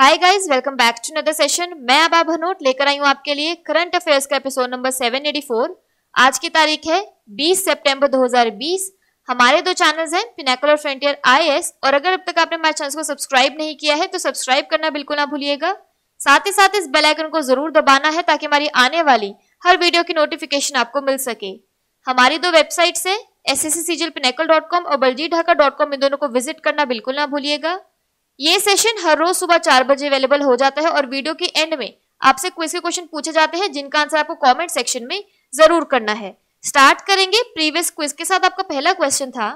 Hi guys welcome back to another session मैं अब भनोट लेकर आई हूँ आपके लिए करंट अफेयर्स का एपिसोड नंबर 784 आज की तारीख है 20 सितंबर 2020 हमारे दो चैनल्स हैं पिनेकल और फ्रंटियर आईएएस और अगर अब तक आपने हमारे चैनल को सब्सक्राइब नहीं किया है तो सब्सक्राइब करना बिल्कुल ना भूलिएगा साथ ही साथ इस बेलाइकन को जरूर दबाना है ताकि हमारी आने वाली हर वीडियो की नोटिफिकेशन आपको मिल सके हमारी दो वेबसाइट्स है एस एस सी और बलजी ढाका डॉट कॉम इन दोनों को विजिट करना बिल्कुल ना भूलिएगा ये सेशन हर रोज सुबह चार बजे अवेलेबल हो जाता है और वीडियो के एंड में आपसे क्विज के क्वेश्चन पूछे जाते हैं जिनका आंसर आपको कमेंट सेक्शन में जरूर करना है स्टार्ट करेंगे प्रीवियस क्विज के साथ आपका पहला क्वेश्चन था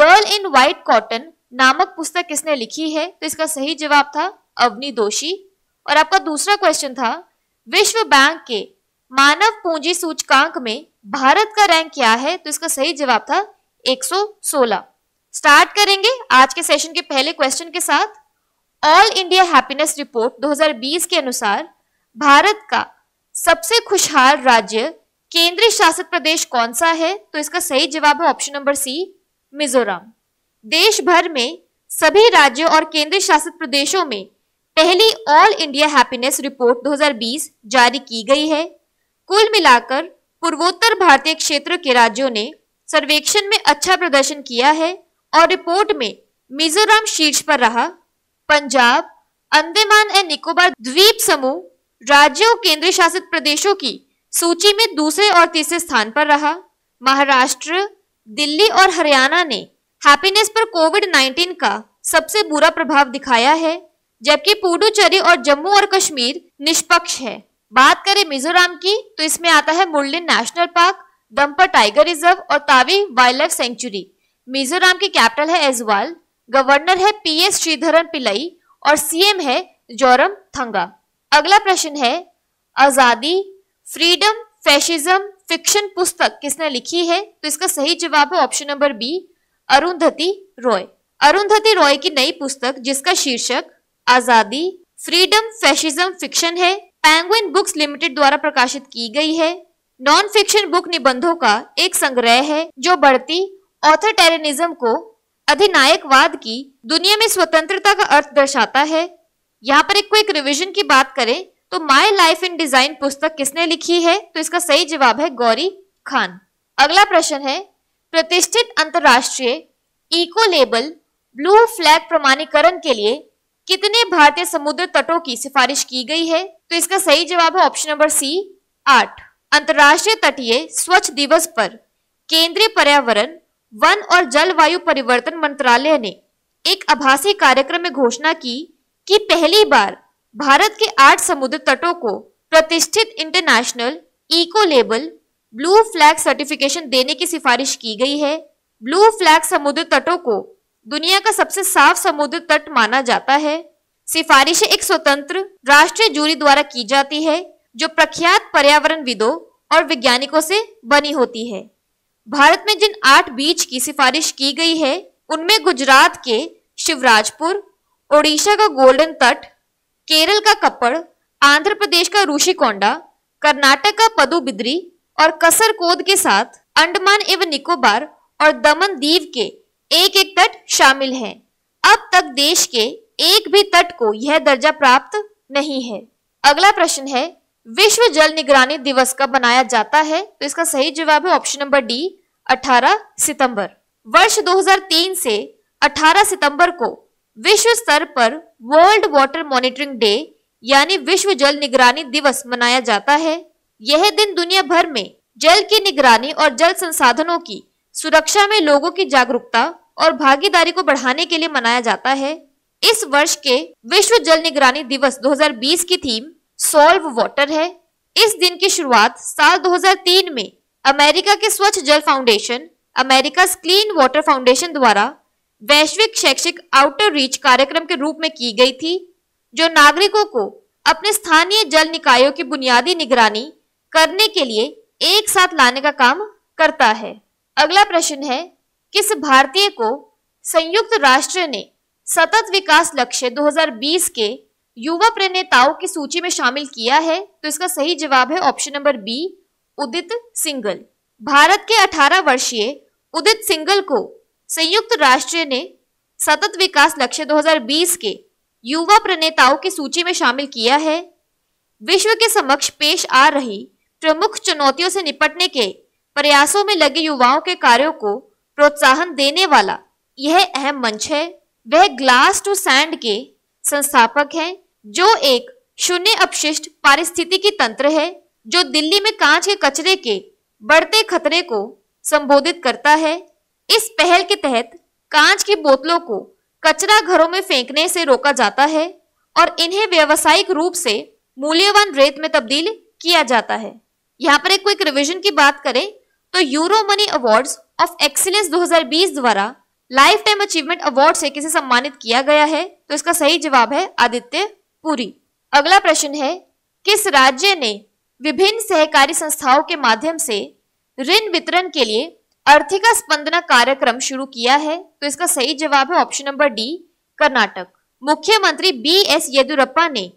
गर्ल इन व्हाइट कॉटन नामक पुस्तक किसने लिखी है तो इसका सही जवाब था अवनी दोषी और आपका दूसरा क्वेश्चन था विश्व बैंक के मानव पूंजी सूचकांक में भारत का रैंक क्या है तो इसका सही जवाब था 116 स्टार्ट करेंगे आज के सेशन के पहले क्वेश्चन के साथ ऑल इंडिया हैप्पीनेस रिपोर्ट 2020 के अनुसार भारत का सबसे खुशहाल राज्य केंद्रीय शासित प्रदेश कौन सा है तो इसका सही जवाब है ऑप्शन नंबर सी मिजोरम देश भर में सभी राज्यों और केंद्रीय शासित प्रदेशों में पहली ऑल इंडिया हैप्पीनेस रिपोर्ट 2020 जारी की गई है कुल मिलाकर पूर्वोत्तर भारतीय क्षेत्र के राज्यों ने सर्वेक्षण में अच्छा प्रदर्शन किया है और रिपोर्ट में मिजोरम शीर्ष पर रहा पंजाब अंडमान एंड निकोबार द्वीप समूह राज्यों केंद्र शासित प्रदेशों की सूची में दूसरे और तीसरे स्थान पर रहा महाराष्ट्र दिल्ली और हरियाणा ने हैप्पीनेस पर कोविड 19 का सबसे बुरा प्रभाव दिखाया है जबकि पुडुचेरी और जम्मू और कश्मीर निष्पक्ष है बात करें मिजोरम की तो इसमें आता है Murlen national park Dampa tiger reserve और Tawi wildlife sanctuary Mizoram की कैपिटल है एजवाल गवर्नर है पी एस श्रीधरन पिलई और सीएम है जोरम थंगा अगला प्रश्न है आजादी फ्रीडम फैशिज्म फिक्शन पुस्तक किसने लिखी है तो इसका सही जवाब है option number B Arundhati Roy Arundhati Roy की नई पुस्तक जिसका शीर्षक आजादी फ्रीडम फैशिज्म फिक्शन है पैंगुइन बुक्स लिमिटेड द्वारा प्रकाशित की गई है नॉन फिक्शन बुक निबंधों का एक संग्रह है जो बढ़ती ऑथरटेरिनिज्म को अधिनायकवाद की दुनिया में स्वतंत्रता का अर्थ दर्शाता है यहाँ पर एक क्विक रिविजन की बात करें तो माय लाइफ इन डिजाइन पुस्तक किसने लिखी है तो इसका सही जवाब है गौरी खान अगला प्रश्न है प्रतिष्ठित अंतर्राष्ट्रीय इको लेबल ब्लू फ्लैग प्रमाणीकरण के लिए कितने भारतीय समुद्र तटों की सिफारिश की गई है तो इसका सही जवाब है ऑप्शन नंबर सी आठ अंतर्राष्ट्रीय तटीय स्वच्छ दिवस पर केंद्रीय पर्यावरण वन और जलवायु परिवर्तन मंत्रालय ने एक आभासी कार्यक्रम में घोषणा की कि पहली बार भारत के आठ समुद्र तटों को प्रतिष्ठित international eco label blue flag certification देने की सिफारिश की गई है ब्लू फ्लैग समुद्र तटों को दुनिया का सबसे साफ समुद्र तट माना जाता है सिफारिशें एक स्वतंत्र राष्ट्रीय जूरी द्वारा की जाती है जो प्रख्यात पर्यावरण विदो और वैज्ञानिकों से बनी होती है भारत में जिन आठ बीच की सिफारिश की गई है उनमें गुजरात के शिवराजपुर ओडिशा का गोल्डन तट केरल का कपड़ आंध्र प्रदेश का रूशिकोंडा कर्नाटक का पदुबिद्री और कसरकोद के साथ अंडमान एवं निकोबार और दमन दीव के एक एक तट शामिल हैं। अब तक देश के एक भी तट को यह दर्जा प्राप्त नहीं है अगला प्रश्न है विश्व जल निगरानी दिवस कब मनाया जाता है तो इसका सही जवाब है ऑप्शन नंबर डी 18 सितंबर वर्ष 2003 से 18 सितंबर को विश्व स्तर पर वर्ल्ड वाटर मॉनिटरिंग डे यानी विश्व जल निगरानी दिवस मनाया जाता है यह दिन दुनिया भर में जल की निगरानी और जल संसाधनों की सुरक्षा में लोगों की जागरूकता और भागीदारी को बढ़ाने के लिए मनाया जाता है इस वर्ष के विश्व जल निगरानी दिवस 2020 की थीम सॉल्व वाटर है इस दिन की शुरुआत साल 2003 में अमेरिका के स्वच्छ जल foundation America clean water foundation द्वारा वैश्विक शैक्षिक आउटर रीच कार्यक्रम के रूप में की गई थी जो नागरिकों को अपने स्थानीय जल निकायों की बुनियादी निगरानी करने के लिए एक साथ लाने का काम करता है अगला प्रश्न है किस भारतीय को संयुक्त राष्ट्र ने सतत विकास लक्ष्य 2020 के युवा प्रणेताओं की सूची में शामिल किया है तो इसका सही जवाब है option number B Udit Singhal Bharat के 18 वर्षीय उदित सिंगल को संयुक्त राष्ट्र ने सतत विकास लक्ष्य 2020 के युवा प्रणेताओं की सूची में शामिल किया है विश्व के समक्ष पेश आ रही प्रमुख चुनौतियों से निपटने के प्रयासों में लगे युवाओं के कार्यों को प्रोत्साहन देने वाला यह अहम मंच है वह ग्लास टू सैंड के संस्थापक है जो एक शून्य अपशिष्ट पारिस्थितिकी तंत्र है जो दिल्ली में कांच के कचरे के बढ़ते खतरे को संबोधित करता है इस पहल के तहत कांच की बोतलों को कचरा घरों में फेंकने से रोका जाता है और इन्हें व्यावसायिक रूप से मूल्यवान रेत में तब्दील किया जाता है यहाँ पर एक क्विक रिविजन की बात करें तो Euromoney awards of excellence 2020 द्वारा लाइफ टाइम अचीवमेंट अवार्ड से किसे सम्मानित किया गया है तो इसका सही जवाब है आदित्य पुरी अगला प्रश्न है किस राज्य ने विभिन्न सहकारी संस्थाओं के माध्यम से ऋण वितरण के लिए अर्थिका स्पंदना कार्यक्रम शुरू किया है तो इसका सही जवाब है ऑप्शन नंबर डी कर्नाटक मुख्यमंत्री बी एस येदुरप्पा ने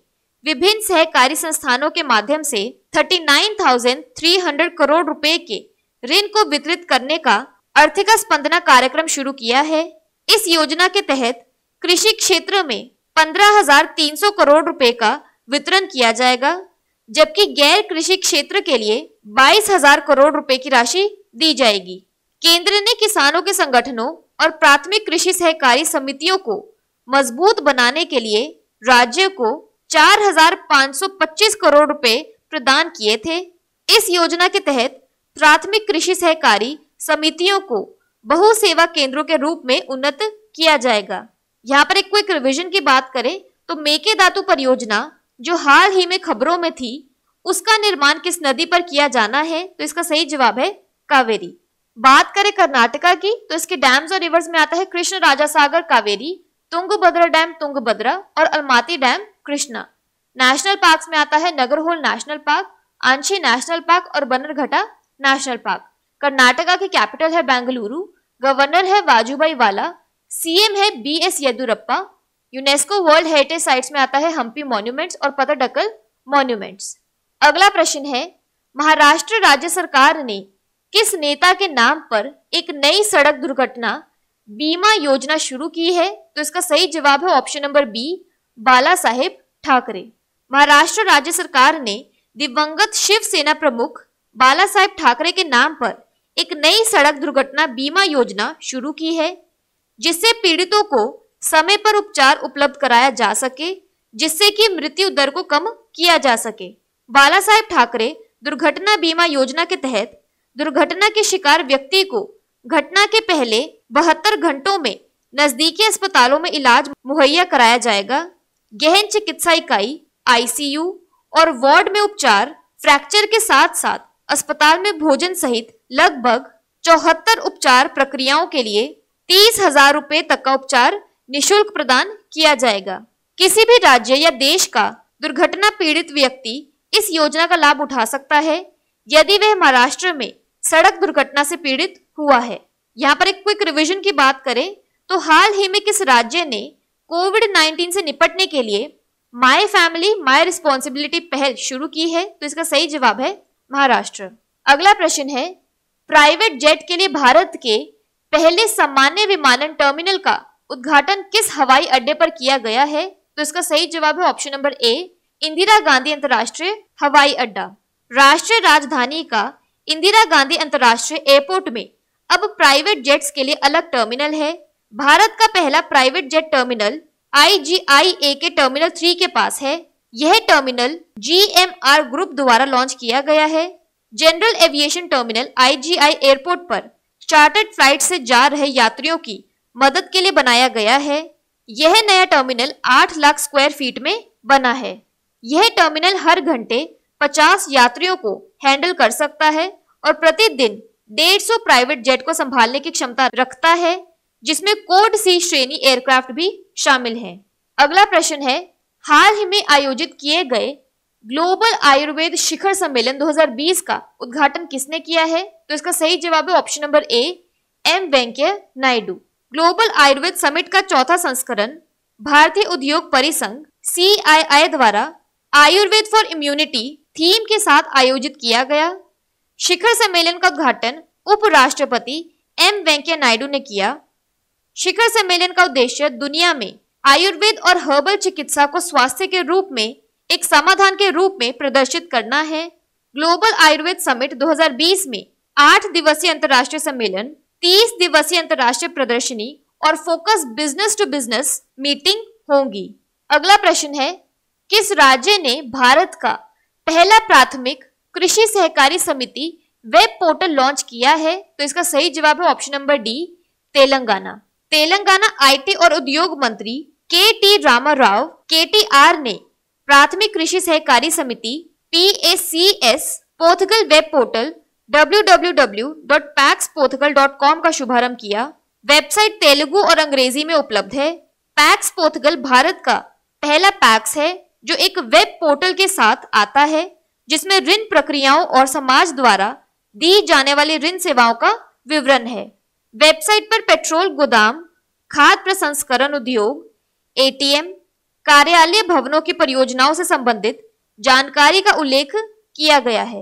विभिन्न सहकारी संस्थानों के माध्यम से 39,300 करोड़ रुपए के ऋण को वितरित करने का अर्थिका स्पंदना कार्यक्रम शुरू किया है इस योजना के तहत कृषि क्षेत्र में 15,300 करोड़ रुपए का वितरण किया जाएगा जबकि गैर कृषि क्षेत्र के लिए 22,000 करोड़ रुपए की राशि दी जाएगी केंद्र ने किसानों के संगठनों और प्राथमिक कृषि सहकारी समितियों को मजबूत बनाने के लिए राज्य को 4,525 करोड़ रुपए प्रदान किए थे इस योजना के तहत प्राथमिक कृषि सहकारी समितियों को बहु सेवा केंद्रों के रूप में उन्नत किया जाएगा यहाँ पर एक क्विक रिविजन की बात करें तो मेके धातु परियोजना जो हाल ही में खबरों में थी उसका निर्माण किस नदी पर किया जाना है तो इसका सही जवाब है कावेरी बात करें कर्नाटका की तो इसके डैम्स और रिवर्स में आता है कृष्ण राजा सागर कावेरी तुंगभद्रा डैम तुंगभद्रा और Almatti dam Krishna national park में आता है Nagarhole national park Anshi national park और बनरघटा नेशनल पार्क कर्नाटका के कैपिटल है बेंगलुरु गवर्नर है वाजूबाई वाला सीएम है B S Yediyurappa UNESCO world heritage sites में आता है हम्पी मॉन्यूमेंट्स और डकल मॉन्यूमेंट्स अगला प्रश्न है महाराष्ट्र राज्य सरकार ने किस नेता के नाम पर एक नई सड़क दुर्घटना बीमा योजना शुरू की है तो इसका सही जवाब है ऑप्शन नंबर बी बाला साहेब ठाकरे महाराष्ट्र राज्य सरकार ने दिवंगत शिवसेना प्रमुख बाला साहेब ठाकरे के नाम पर एक नई सड़क दुर्घटना बीमा योजना शुरू की है जिससे पीड़ितों को समय पर उपचार उपलब्ध कराया जा सके जिससे कि मृत्यु दर को कम किया जा सके बाला साहेब ठाकरे दुर्घटना बीमा योजना के तहत दुर्घटना के शिकार व्यक्ति को घटना के पहले बहत्तर घंटों में नजदीकी अस्पतालों में इलाज मुहैया कराया जाएगा गहन चिकित्सा इकाई आईसीयू और वार्ड में उपचार फ्रैक्चर के साथ साथ अस्पताल में भोजन सहित लगभग चौहत्तर उपचार प्रक्रियाओं के लिए तीस हजार रूपए तक का उपचार निशुल्क प्रदान किया जाएगा किसी भी राज्य या देश का दुर्घटना पीड़ित व्यक्ति इस योजना का लाभ उठा सकता है यदि वह महाराष्ट्र में सड़क दुर्घटना से पीड़ित हुआ है यहाँ पर एक क्विक रिविजन की बात करें तो हाल ही में किस राज्य ने कोविड 19 से निपटने के लिए माय फैमिली माय रिस्पॉन्सिबिलिटी पहल शुरू की है तो इसका सही जवाब है महाराष्ट्र अगला प्रश्न है प्राइवेट जेट के लिए भारत के पहले सामान्य विमानन टर्मिनल का उद्घाटन किस हवाई अड्डे पर किया गया है तो इसका सही जवाब है option number A Indira Gandhi अंतर्राष्ट्रीय हवाई अड्डा राष्ट्रीय राजधानी का इंदिरा गांधी अंतर्राष्ट्रीय एयरपोर्ट में अब प्राइवेट जेट्स के लिए अलग टर्मिनल है भारत का पहला प्राइवेट जेट टर्मिनल आईजीआईए के टर्मिनल थ्री के पास है यह टर्मिनल जीएमआर ग्रुप द्वारा लॉन्च किया गया है general aviation terminal IGI airport पर चार्टर्ड फ्लाइट से जा रहे यात्रियों की मदद के लिए बनाया गया है यह नया टर्मिनल 8 लाख स्क्वायर फीट में बना है यह टर्मिनल हर घंटे 50 यात्रियों को हैंडल कर सकता है और प्रतिदिन 150 प्राइवेट जेट को संभालने की क्षमता रखता है जिसमें कोड सी श्रेणी एयरक्राफ्ट भी शामिल है अगला प्रश्न है हाल ही में आयोजित किए गए ग्लोबल आयुर्वेद शिखर सम्मेलन 2020 का उद्घाटन किसने किया है तो इसका सही जवाब है option number A M Venkaiah Naidu global Ayurveda summit का चौथा संस्करण भारतीय उद्योग परिसंघ सी द्वारा आयुर्वेद फॉर इम्यूनिटी थीम के साथ आयोजित किया गया शिखर सम्मेलन का उद्घाटन उपराष्ट्रपति एम वेंकैया नायडू ने किया शिखर सम्मेलन का उद्देश्य दुनिया में आयुर्वेद और हर्बल चिकित्सा को स्वास्थ्य के रूप में एक समाधान के रूप में प्रदर्शित करना है ग्लोबल आयुर्वेद समिट 2020 में आठ दिवसीय अंतर्राष्ट्रीय सम्मेलन तीस दिवसीय अंतर्राष्ट्रीय प्रदर्शनी और focus business to business meeting होंगी अगला प्रश्न है किस राज्य ने भारत का पहला प्राथमिक कृषि सहकारी समिति वेब पोर्टल लॉन्च किया है तो इसका सही जवाब है option number D Telangana Telangana IT और उद्योग मंत्री के टी रामा राव के टी आर ने प्राथमिक कृषि सहकारी समिति एस पोथगल वेब पोर्टल डब्ल्यू का शुभारंभ किया वेबसाइट तेलुगु और अंग्रेजी में उपलब्ध है पैक्स पोथगल भारत का पहला पैक्स है जो एक वेब पोर्टल के साथ आता है जिसमें ऋण प्रक्रियाओं और समाज द्वारा दी जाने वाली ऋण सेवाओं का विवरण है वेबसाइट पर पेट्रोल गोदाम खाद प्रसंस्करण उद्योग एटीएम कार्यालय भवनों की परियोजनाओं से संबंधित जानकारी का उल्लेख किया गया है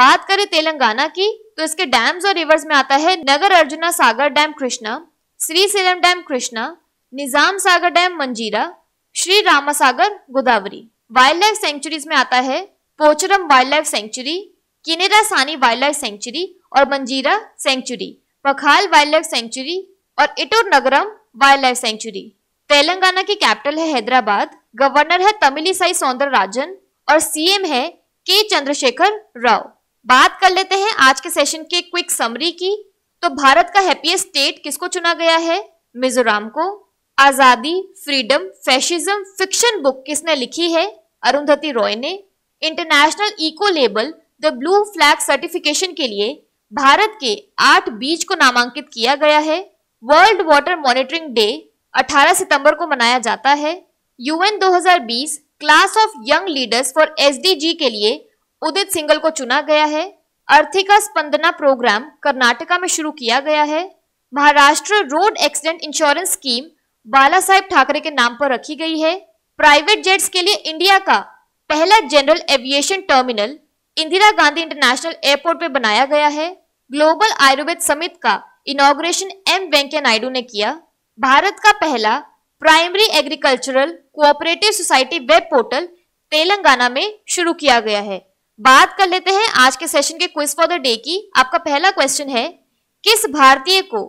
बात करें तेलंगाना की तो इसके डैम्स और रिवर्स में आता है Nagarjuna Sagar dam Krishna Srisailam dam Krishna Nizam Sagar dam Manjira Sri Rama Sagar Godavari wildlife sanctuaries में आता है Pocharam wildlife sanctuary Kinnerasani wildlife sanctuary और Manjira sanctuary Pakhal wildlife sanctuary और Eturnagaram wildlife sanctuary Telangana की कैपिटल है हैदराबाद गवर्नर है तमिलीसाई राजन और सीएम है के चंद्रशेखर राव बात कर लेते हैं आज के सेशन के क्विक समरी की तो भारत का हैप्पीएस्ट स्टेट किसको चुना गया है मिजोरम को आजादी फ्रीडम फैशिज्म फिक्शन बुक किसने लिखी है अरुंधति रॉय ने international eco label the blue flag certification के लिए भारत के आठ बीच को नामांकित किया गया है वर्ल्ड वाटर मॉनिटरिंग डे 18 सितंबर को मनाया जाता है UN 2020 class of young leaders for SDG के लिए उदित सिंगल को चुना गया है अर्थिका स्पंदना प्रोग्राम कर्नाटका में शुरू किया गया है Maharashtra road accident insurance scheme बाला साहेब ठाकरे के नाम पर रखी गई है प्राइवेट जेट्स के लिए इंडिया का पहला general aviation terminal Indira Gandhi international airport पर बनाया गया है ग्लोबल आयुर्वेद समिट का इनोग्रेशन एम वेंकैया नायडू ने किया भारत का पहला primary agricultural cooperative society web portal Telangana में शुरू किया गया है बात कर लेते हैं आज के सेशन के क्विज फॉर द डे की आपका पहला क्वेश्चन है किस भारतीय को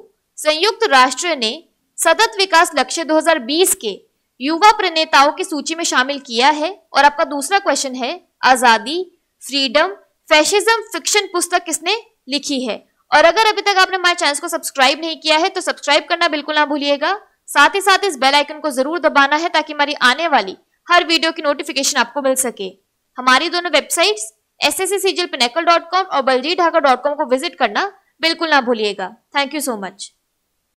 संयुक्त राष्ट्र ने सतत विकास लक्ष्य 2020 के युवा प्रणेताओं की सूची में शामिल किया है और आपका दूसरा क्वेश्चन है आजादी फ्रीडम फैशिज्म फिक्शन पुस्तक किसने लिखी है और अगर अभी तक आपने हमारे चैनल को सब्सक्राइब नहीं किया है तो सब्सक्राइब करना बिल्कुल ना भूलिएगा साथ ही साथ इस बेल आइकन को जरूर दबाना है ताकि हमारी आने वाली हर वीडियो की नोटिफिकेशन आपको मिल सके हमारी दोनों वेबसाइट्स एस एस सी और बलजी ढाका को विजिट करना बिल्कुल ना भूलिएगा थैंक यू सो मच